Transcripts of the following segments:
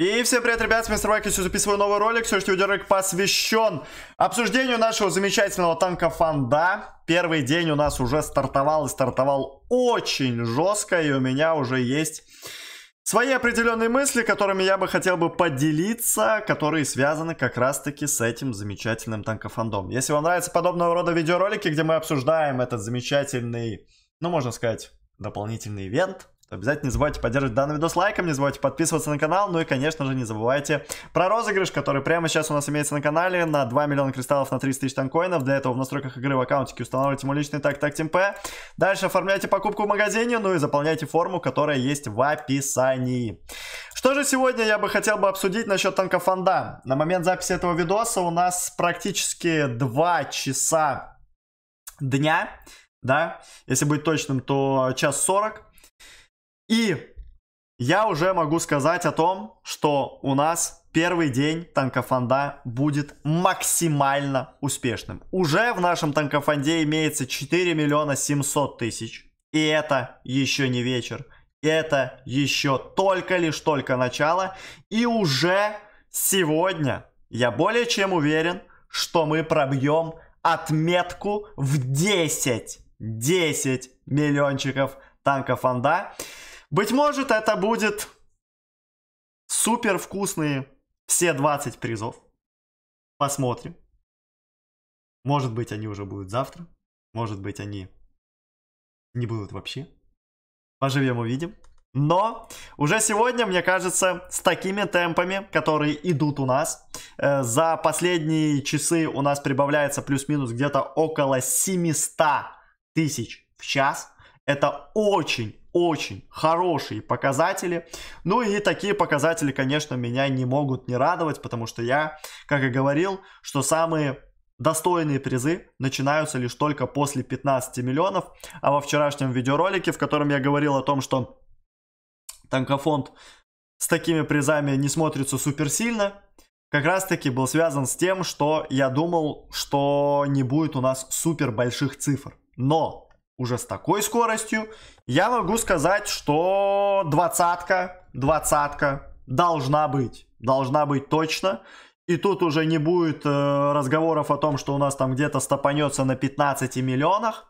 И всем привет, ребят, с вами Райкис, записываю новый ролик. Сегодняшний видеоролик посвящен обсуждению нашего замечательного танка Фанда. Первый день у нас уже стартовал, и стартовал очень жестко, и у меня уже есть свои определенные мысли, которыми я бы хотел бы поделиться, которые связаны как раз-таки с этим замечательным танка Фандом. Если вам нравятся подобного рода видеоролики, где мы обсуждаем этот замечательный, ну, можно сказать, дополнительный ивент, обязательно не забывайте поддерживать данный видос лайком, не забывайте подписываться на канал, ну и, конечно же, не забывайте про розыгрыш, который прямо сейчас у нас имеется на канале на 2 миллиона кристаллов на 30 тысяч танкоинов. Для этого в настройках игры в аккаунтике устанавливайте мой личный так так темпе. Дальше оформляйте покупку в магазине, ну и заполняйте форму, которая есть в описании. Что же сегодня я бы хотел бы обсудить насчет танкофонда? На момент записи этого видоса у нас практически 2 часа дня, да, если быть точным, то час 40. И я уже могу сказать о том, что у нас первый день танкофонда будет максимально успешным. Уже в нашем танкофонде имеется 4 миллиона 700 тысяч. И это еще не вечер. Это еще только лишь только начало. И уже сегодня я более чем уверен, что мы пробьем отметку в 10. 10 миллиончиков танкофонда. фонда. Быть может, это будет супер вкусные все 20 призов. Посмотрим. Может быть, они уже будут завтра. Может быть, они не будут вообще. Поживем, увидим. Но уже сегодня, мне кажется, с такими темпами, которые идут у нас, э, за последние часы у нас прибавляется плюс-минус где-то около 700 тысяч в час. Это очень очень хорошие показатели. Ну и такие показатели, конечно, меня не могут не радовать, потому что я, как и говорил, что самые достойные призы начинаются лишь только после 15 миллионов. А во вчерашнем видеоролике, в котором я говорил о том, что танкофонд с такими призами не смотрится супер сильно, как раз таки был связан с тем, что я думал, что не будет у нас супер больших цифр. Но уже с такой скоростью, я могу сказать, что двадцатка, двадцатка должна быть, должна быть точно. И тут уже не будет э, разговоров о том, что у нас там где-то стопанется на 15 миллионах.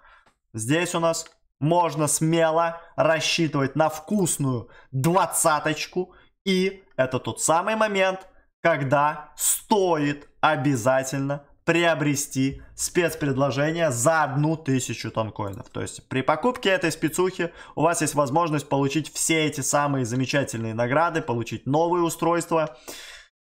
Здесь у нас можно смело рассчитывать на вкусную двадцаточку. И это тот самый момент, когда стоит обязательно приобрести спецпредложение за одну тысячу тонкоинов. То есть при покупке этой спецухи у вас есть возможность получить все эти самые замечательные награды, получить новые устройства,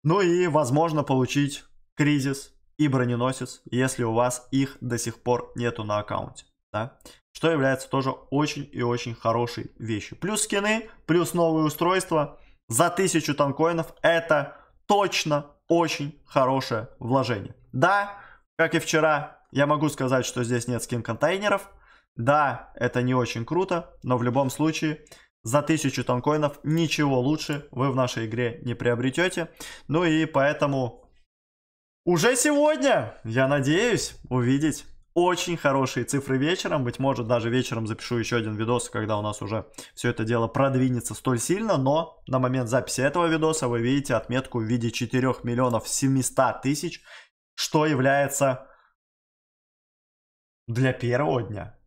ну и, возможно, получить кризис и броненосец, если у вас их до сих пор нету на аккаунте. Да? Что является тоже очень и очень хорошей вещью. Плюс скины, плюс новые устройства за тысячу танкоинов это точно очень хорошее вложение. Да, как и вчера, я могу сказать, что здесь нет скин контейнеров. Да, это не очень круто, но в любом случае за 1000 тонкоинов ничего лучше вы в нашей игре не приобретете. Ну и поэтому уже сегодня, я надеюсь, увидеть очень хорошие цифры вечером. Быть может, даже вечером запишу еще один видос, когда у нас уже все это дело продвинется столь сильно. Но на момент записи этого видоса вы видите отметку в виде 4 миллионов 700 тысяч, что является для первого дня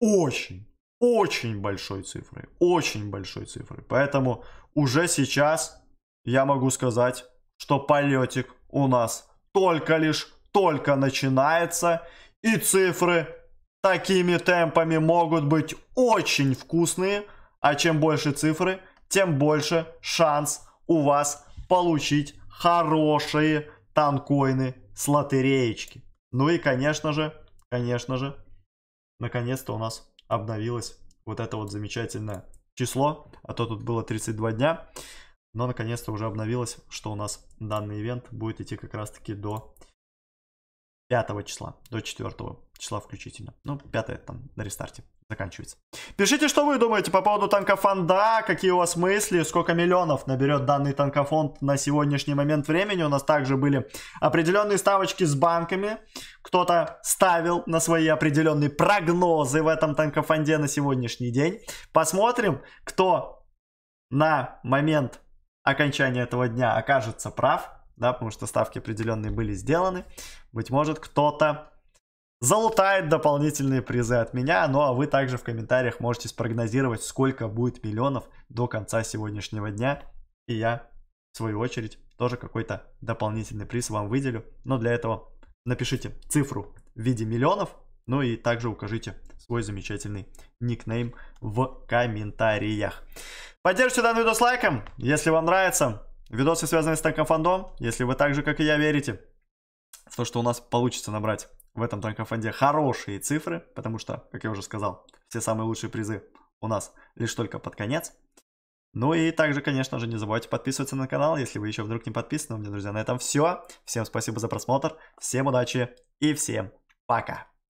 очень, очень большой цифрой. Очень большой цифрой. Поэтому уже сейчас я могу сказать, что полетик у нас только лишь только начинается и цифры такими темпами могут быть очень вкусные, а чем больше цифры, тем больше шанс у вас получить хорошие танкоины с лотереечки. Ну и, конечно же, конечно же, наконец-то у нас обновилось вот это вот замечательное число, а то тут было 32 дня, но наконец-то уже обновилось, что у нас данный ивент будет идти как раз-таки до 5 числа до 4 числа включительно. Ну, 5 там на рестарте заканчивается. Пишите, что вы думаете по поводу танкофонда, какие у вас мысли, сколько миллионов наберет данный танкофонд на сегодняшний момент времени. У нас также были определенные ставочки с банками. Кто-то ставил на свои определенные прогнозы в этом танкофонде на сегодняшний день. Посмотрим, кто на момент окончания этого дня окажется прав, да, потому что ставки определенные были сделаны. Быть может, кто-то залутает дополнительные призы от меня. Ну а вы также в комментариях можете спрогнозировать, сколько будет миллионов до конца сегодняшнего дня. И я, в свою очередь, тоже какой-то дополнительный приз вам выделю. Но для этого напишите цифру в виде миллионов. Ну и также укажите свой замечательный никнейм в комментариях. Поддержите данный видос лайком, если вам нравится. Видосы, связанные с танкофандом, если вы так же, как и я, верите в то, что у нас получится набрать в этом танкофанде хорошие цифры, потому что, как я уже сказал, все самые лучшие призы у нас лишь только под конец. Ну и также, конечно же, не забывайте подписываться на канал, если вы еще вдруг не подписаны. У меня, друзья, на этом все. Всем спасибо за просмотр, всем удачи и всем пока!